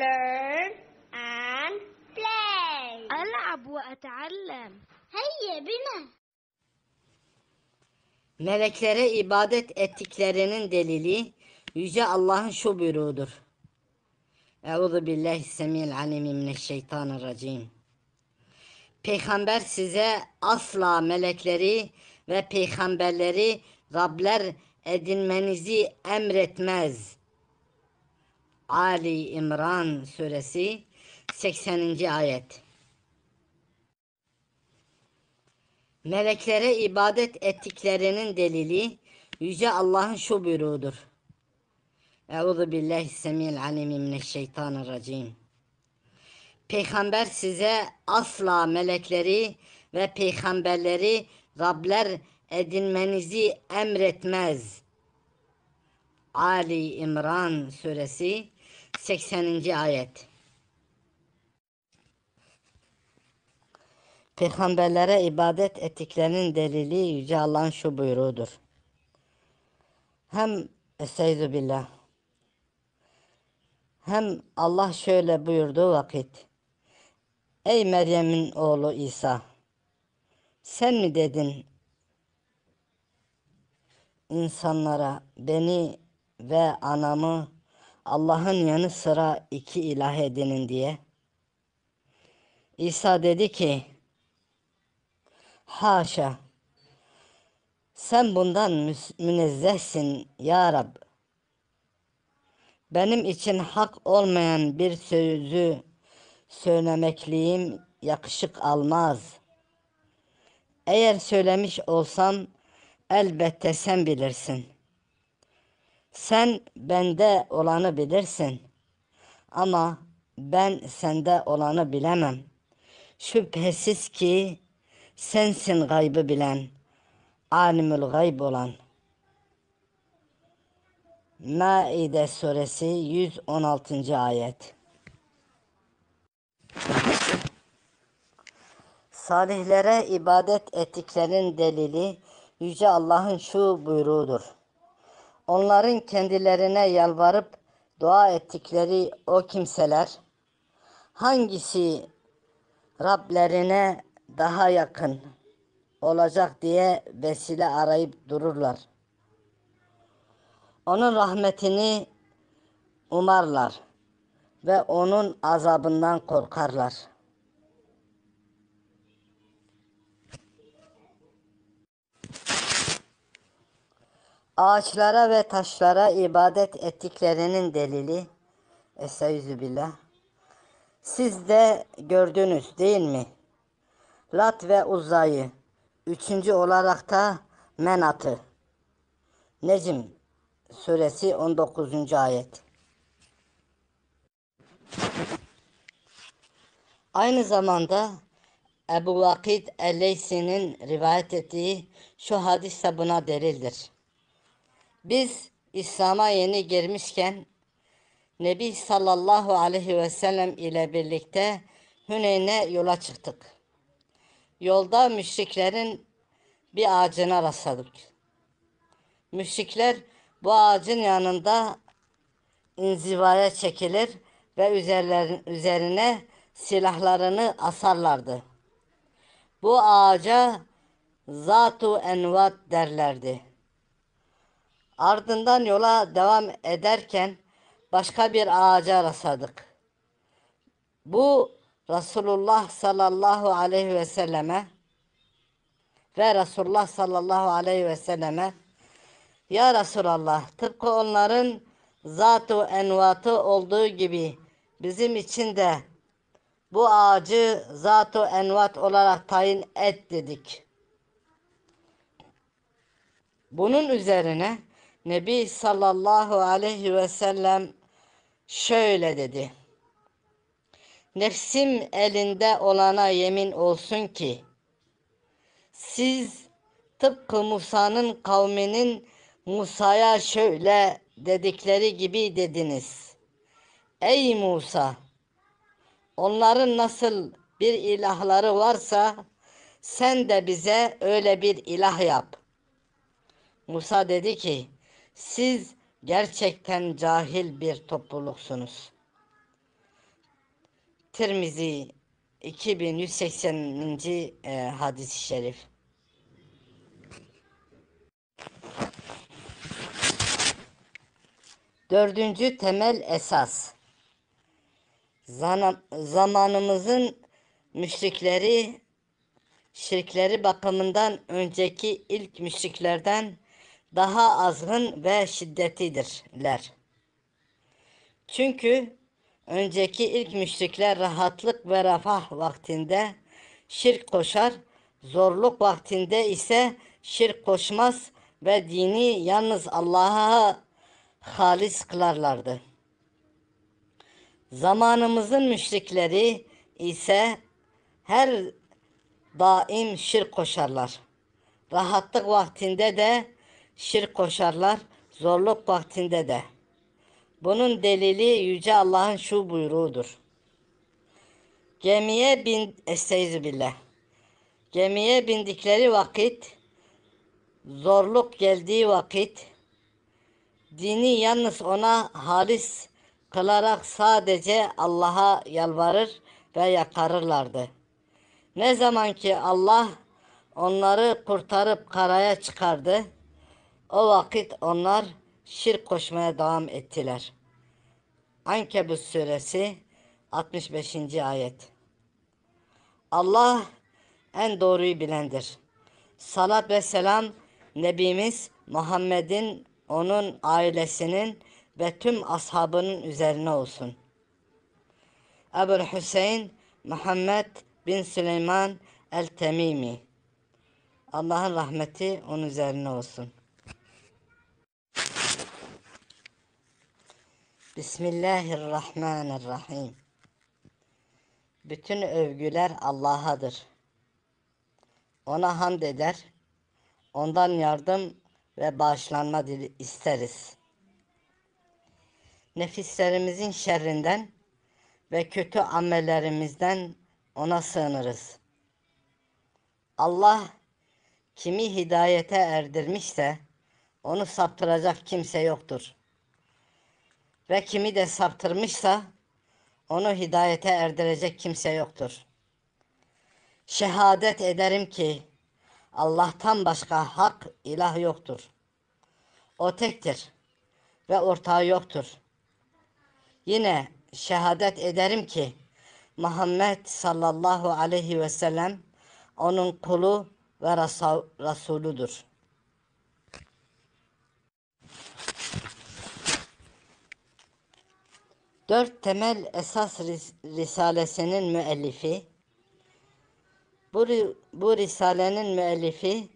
learn and play. ألعب وأتعلم. هيا بنا. Meleklere ibadet ettiklerinin delili Yüce Allah'ın şu buyruğudur. Euzu billahi semil alimi mineşşeytanirracim. Peygamber size asla melekleri ve peygamberleri Rabler edinmenizi emretmez. Ali İmran suresi 80. ayet. Meleklere ibadet ettiklerinin delili yüce Allah'ın şu buyruğudur. Euzu billahi semil alimi mineşşeytanirracim. Peygamber size asla melekleri ve peygamberleri Rabler edinmenizi emretmez. Ali İmran suresi 80. ayet Peygamberlere ibadet ettiklerinin delili Yüce Allah'ın şu buyruğudur. Hem Estaizu billah. Hem Allah şöyle buyurduğu vakit. Ey Meryem'in oğlu İsa. Sen mi dedin insanlara beni ve anamı Allah'ın yanı sıra iki ilah edinin diye. İsa dedi ki Haşa sen bundan münezzehsin ya Rab. Benim için hak olmayan bir sözü söylemekliğim yakışık almaz. Eğer söylemiş olsam elbette sen bilirsin.'' Sen bende olanı bilirsin ama ben sende olanı bilemem. Şüphesiz ki sensin gaybı bilen, alimül gayb olan. Maide suresi 116. ayet. Salihlere ibadet ettiklerin delili Yüce Allah'ın şu buyruğudur onların kendilerine yalvarıp dua ettikleri o kimseler hangisi Rablerine daha yakın olacak diye vesile arayıp dururlar. Onun rahmetini umarlar ve onun azabından korkarlar.'' Ağaçlara ve taşlara ibadet ettiklerinin delili Estaizu billah. Siz de gördünüz değil mi? Lat ve Uzay'ı. Üçüncü olarak da Menat'ı. Necim suresi 19. ayet. Aynı zamanda Ebu Vakid Eleysi'nin rivayet ettiği şu hadis de buna delildir. Biz İslam'a yeni girmişken Nebi sallallahu aleyhi ve sellem ile birlikte Hüneyn'e yola çıktık. Yolda müşriklerin bir ağacına rastladık. Müşrikler bu ağacın yanında inzivaya çekilir ve üzerlerine silahlarını asarlardı. Bu ağaca Zatu Envat derlerdi. Ardından yola devam ederken başka bir ağaca rastladık. Bu Resulullah sallallahu aleyhi ve selleme ve Resulullah sallallahu aleyhi ve selleme Ya Resulallah tıpkı onların zatu envatı olduğu gibi bizim için de bu ağacı zatu envat olarak tayin et dedik. Bunun üzerine Nebi sallallahu aleyhi ve sellem şöyle dedi. Nefsim elinde olana yemin olsun ki siz tıpkı Musa'nın kavminin Musa'ya şöyle dedikleri gibi dediniz. Ey Musa! Onların nasıl bir ilahları varsa sen de bize öyle bir ilah yap. Musa dedi ki, siz gerçekten cahil bir topluluksunuz. Tirmizi 2180. E, hadis-i şerif. Dördüncü temel esas. zamanımızın müşrikleri, şirkleri bakımından önceki ilk müşriklerden daha azgın ve şiddetlidirler. Çünkü önceki ilk müşrikler rahatlık ve refah vaktinde şirk koşar, zorluk vaktinde ise şirk koşmaz ve dini yalnız Allah'a halis kılarlardı. Zamanımızın müşrikleri ise her daim şirk koşarlar. Rahatlık vaktinde de şirk koşarlar zorluk vaktinde de. Bunun delili Yüce Allah'ın şu buyruğudur. Gemiye bin bile. Gemiye bindikleri vakit zorluk geldiği vakit dini yalnız ona halis kılarak sadece Allah'a yalvarır ve yakarırlardı. Ne zaman ki Allah onları kurtarıp karaya çıkardı, o vakit onlar şirk koşmaya devam ettiler. Ankebut suresi 65. ayet. Allah en doğruyu bilendir. Salat ve selam Nebimiz Muhammed'in, onun ailesinin ve tüm ashabının üzerine olsun. Ebu Hüseyin Muhammed bin Süleyman el-Temimi. Allah'ın rahmeti onun üzerine olsun. Bismillahirrahmanirrahim. Bütün övgüler Allah'adır. Ona hamd eder, ondan yardım ve bağışlanma isteriz. Nefislerimizin şerrinden ve kötü amellerimizden ona sığınırız. Allah kimi hidayete erdirmişse onu saptıracak kimse yoktur.'' ve kimi de saptırmışsa onu hidayete erdirecek kimse yoktur. Şehadet ederim ki Allah'tan başka hak ilah yoktur. O tektir ve ortağı yoktur. Yine şehadet ederim ki Muhammed sallallahu aleyhi ve sellem onun kulu ve Resulüdür. Dört temel esas ris risalesinin müellifi bu, bu risalenin müellifi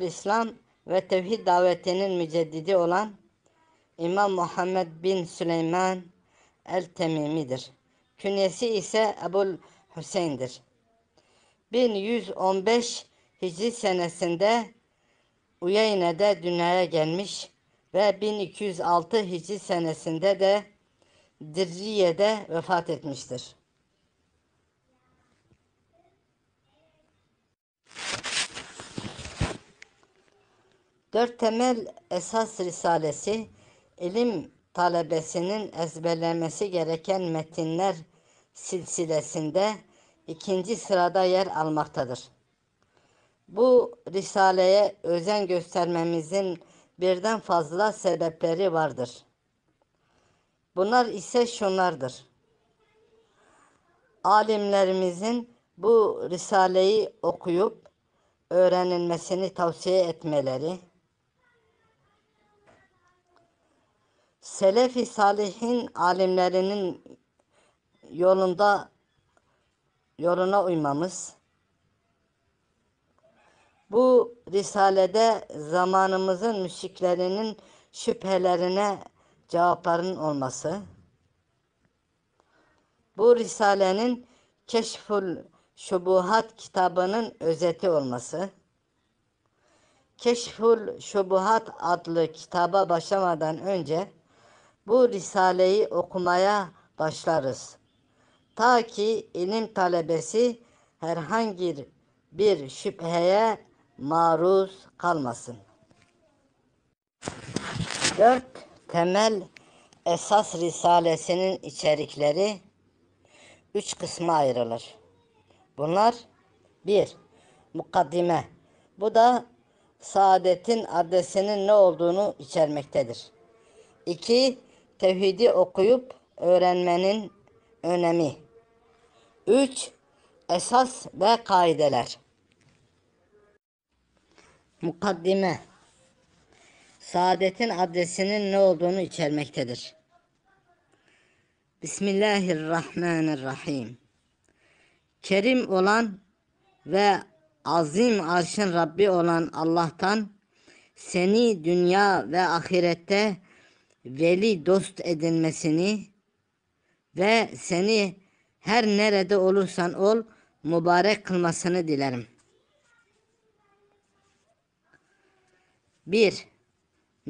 İslam ve tevhid davetinin müceddidi olan İmam Muhammed bin Süleyman el-Temimi'dir. Künyesi ise Ebul Hüseyin'dir. 1115 Hicri senesinde Uyeyne'de dünyaya gelmiş ve 1206 Hicri senesinde de Dirriye'de vefat etmiştir. Dört temel esas risalesi ilim talebesinin ezberlemesi gereken metinler silsilesinde ikinci sırada yer almaktadır. Bu risaleye özen göstermemizin birden fazla sebepleri vardır. Bunlar ise şunlardır. Alimlerimizin bu risaleyi okuyup öğrenilmesini tavsiye etmeleri, Selefi Salihin alimlerinin yolunda yoluna uymamız, bu risalede zamanımızın müşriklerinin şüphelerine cevapların olması. Bu risalenin Keşful Şubuhat kitabının özeti olması. Keşful Şubuhat adlı kitaba başlamadan önce bu risaleyi okumaya başlarız. Ta ki ilim talebesi herhangi bir şüpheye maruz kalmasın. 4 Temel esas risalesinin içerikleri üç kısma ayrılır. Bunlar bir Mukaddime. Bu da saadetin adresinin ne olduğunu içermektedir. İki Tevhidi okuyup öğrenmenin önemi. Üç Esas ve kaideler. Mukaddime saadetin adresinin ne olduğunu içermektedir. Bismillahirrahmanirrahim. Kerim olan ve azim arşın Rabbi olan Allah'tan seni dünya ve ahirette veli dost edinmesini ve seni her nerede olursan ol mübarek kılmasını dilerim. 1.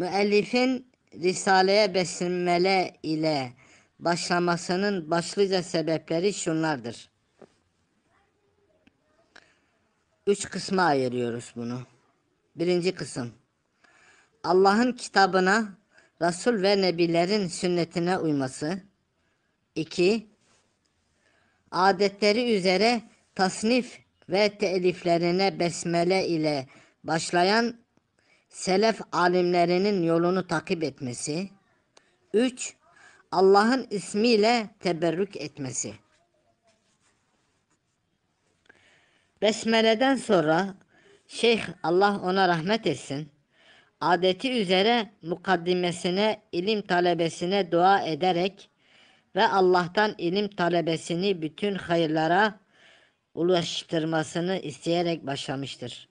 Müellifin Risale'ye besmele ile başlamasının başlıca sebepleri şunlardır. Üç kısma ayırıyoruz bunu. Birinci kısım. Allah'ın kitabına, Resul ve Nebilerin sünnetine uyması. İki. Adetleri üzere tasnif ve teliflerine besmele ile başlayan selef alimlerinin yolunu takip etmesi. 3. Allah'ın ismiyle teberrük etmesi. Besmele'den sonra Şeyh Allah ona rahmet etsin adeti üzere mukaddimesine ilim talebesine dua ederek ve Allah'tan ilim talebesini bütün hayırlara ulaştırmasını isteyerek başlamıştır.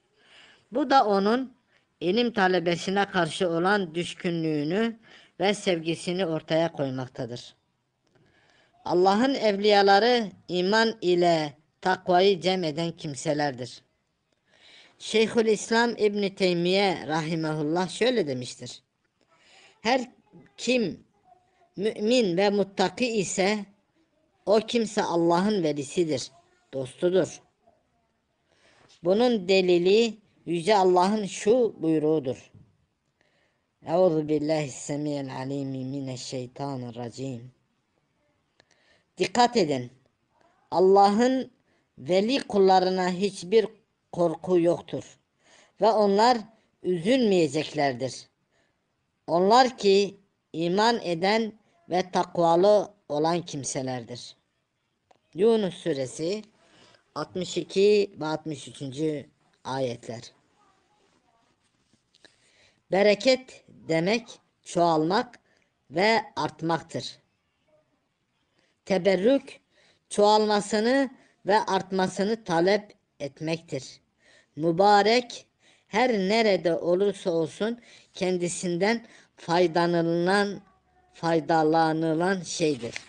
Bu da onun ilim talebesine karşı olan düşkünlüğünü ve sevgisini ortaya koymaktadır. Allah'ın evliyaları iman ile takvayı cem eden kimselerdir. Şeyhül İslam İbn Teymiye rahimehullah şöyle demiştir. Her kim mümin ve muttaki ise o kimse Allah'ın velisidir, dostudur. Bunun delili Yüce Allah'ın şu buyruğudur. Euzu billahi semiyel alimi mineşşeytanirracim. Dikkat edin. Allah'ın veli kullarına hiçbir korku yoktur ve onlar üzülmeyeceklerdir. Onlar ki iman eden ve takvalı olan kimselerdir. Yunus suresi 62 ve 63 ayetler. Bereket demek çoğalmak ve artmaktır. Teberrük çoğalmasını ve artmasını talep etmektir. Mübarek her nerede olursa olsun kendisinden faydalanılan faydalanılan şeydir.